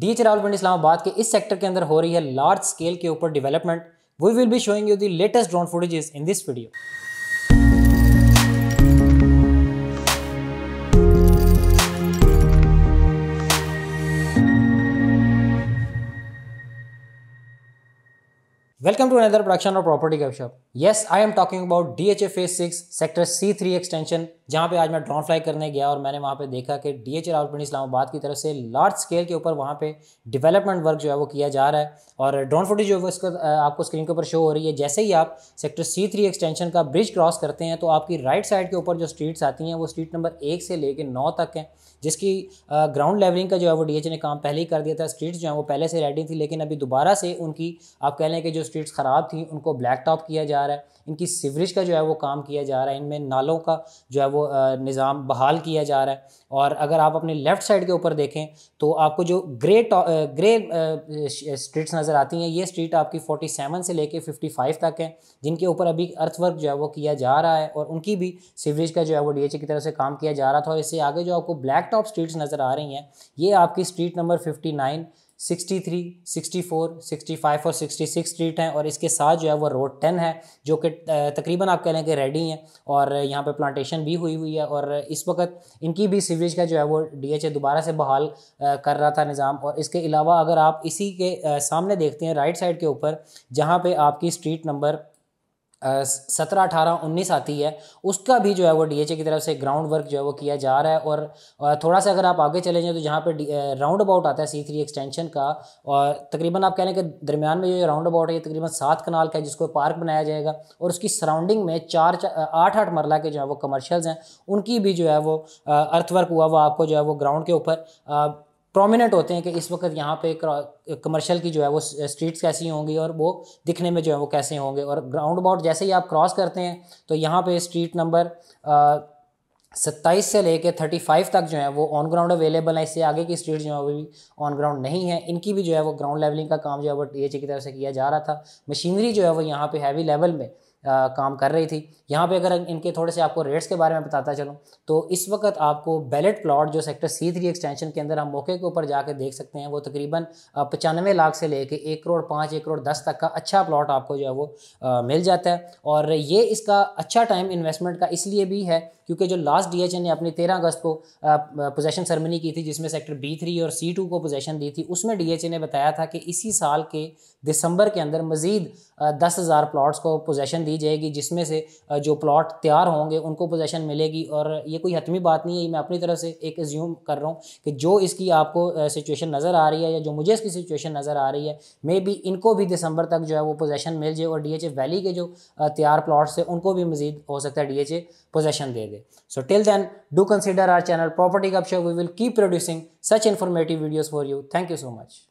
D H Rahul Islamabad के इस sector के अंदर हो रही है लार्ज स्केल के ऊपर development we will be showing you the latest drone footages in this video welcome to another production our property of yes I am talking about D H A phase six sector C three extension जहाँ पे आज मैं drone fly करने गया और मैंने वहाँ पे देखा कि डी डीएचए रावलपिंडी इस्लामाबाद की तरफ से लार्ज स्केल के ऊपर वहाँ पे डेवलपमेंट वर्क जो है वो किया जा रहा है और ड्रोन फुटेज जो है उसका आपको स्क्रीन के ऊपर शो हो रही है जैसे ही आप सेक्टर सी थ्री एक्सटेंशन का ब्रिज क्रॉस करते हैं तो आपकी राइट साइड के ऊपर जो स्ट्रीट्स आती हैं वो स्ट्रीट नंबर एक से लेकर नौ तक हैं जिसकी ग्राउंड लेवलिंग का जो है वो डी ने काम पहले ही कर दिया था स्ट्रीट्स जो है वो पहले से रेडी थी लेकिन अभी दोबारा से उनकी आप कह लें कि जो स्ट्रीट्स ख़राब थी उनको ब्लैक टॉप किया जा रहा है इनकी सिवरेज का जो है वो काम किया जा रहा है इनमें नालों का जो है वो निज़ाम बहाल किया जा रहा है और अगर आप अपने लेफ़्ट साइड के ऊपर देखें तो आपको जो ग्रे ग्रे स्ट्रीट्स नज़र आती हैं ये स्ट्रीट आपकी 47 से लेके 55 तक है जिनके ऊपर अभी अर्थवर्क जो है वो किया जा रहा है और उनकी भी सीवरेज का जो है वो डी की तरफ से काम किया जा रहा था और इससे आगे जो आपको ब्लैक टॉप स्ट्रीट्स नज़र आ रही हैं ये आपकी street number fifty sixty sixty three four sixty five और सिक्सटी सिक्स स्ट्रीट हैं और इसके साथ जो है वो रोड टेन है जो कि तकरीबन आप कह लें कि रेडी हैं और यहाँ पे प्लांटेशन भी हुई हुई है और इस वक्त इनकी भी सीवरेज का जो है वो डीएचए दोबारा से बहाल कर रहा था निज़ाम और इसके अलावा अगर आप इसी के सामने देखते हैं राइट साइड के ऊपर जहाँ पर आपकी स्ट्रीट नंबर सत्रह अठारह उन्नीस आती है उसका भी जो है वो डीएचए की तरफ से ग्राउंड वर्क जो है वो किया जा रहा है और थोड़ा सा अगर आप आगे चले जाएँ तो जहाँ पे राउंड अबाउट आता है सी थ्री एक्सटेंशन का और तकरीबन आप कह लें कि दरमियान में जो राउंड अबाउट है ये तकरीबन सात कनाल का है जिसको पार्क बनाया जाएगा और उसकी सराउंडिंग में चार, चार आठ आठ मरला के जो है वो कमर्शल्स हैं उनकी भी जो है वो अर्थवर्क हुआ वो आपको जो है वो ग्राउंड के ऊपर प्रोमिनेंट होते हैं कि इस वक्त यहाँ पे कमर्शियल की जो है वो स्ट्रीट्स कैसी होंगी और वो दिखने में जो है वो कैसे होंगे और ग्राउंड अबाउट जैसे ही आप क्रॉस करते हैं तो यहाँ पे स्ट्रीट नंबर सत्ताईस से लेके थर्टी फाइव तक जो है वो ऑन ग्राउंड अवेलेबल है इससे आगे की स्ट्रीट जो है वो भी ऑन ग्राउंड नहीं है इनकी भी जो है वो ग्राउंड लेवलिंग का काम जो है वो डी की तरफ से किया जा रहा था मशीनरी जो है वो यहाँ पे हैवी लेवल में आ, काम कर रही थी यहाँ पे अगर इनके थोड़े से आपको रेट्स के बारे में बताता चलूँ तो इस वक्त आपको बैलेट प्लॉट जो सेक्टर सी थ्री एक्सटेंशन के अंदर हम मौके के ऊपर जाके देख सकते हैं वो तकरीबन पचानवे लाख से लेके एक करोड़ पाँच एक करोड़ दस तक का अच्छा प्लॉट आपको जो है वो आ, मिल जाता है और ये इसका अच्छा टाइम इन्वेस्टमेंट का इसलिए भी है क्योंकि जो लास्ट डी एच ने अपनी तेरह अगस्त को पोजेशन सरमनी की थी जिसमें सेक्टर बी थ्री और सी टू को पोजेशन दी थी उसमें डी एच ने बताया था कि इसी साल के दिसंबर के अंदर मज़ीद दस हज़ार प्लाट्स को पोजेशन दी जाएगी जिसमें से जो प्लॉट तैयार होंगे उनको पोजेशन मिलेगी और ये कोई हतमी बात नहीं है ये मैं अपनी तरफ से एक ज्यूम कर रहा हूँ कि जो इसकी आपको सिचुएशन नज़र आ रही है या जो मुझे इसकी सिचुएशन नज़र आ रही है मे बी इनको भी दिसंबर तक जो है वो पोजेशन मिल जाए और डी वैली के जो तैयार प्लाट्स हैं उनको भी मजीद हो सकता है डी पोजेशन दे दे so till then do consider our channel property का we will keep producing such informative videos for you thank you so much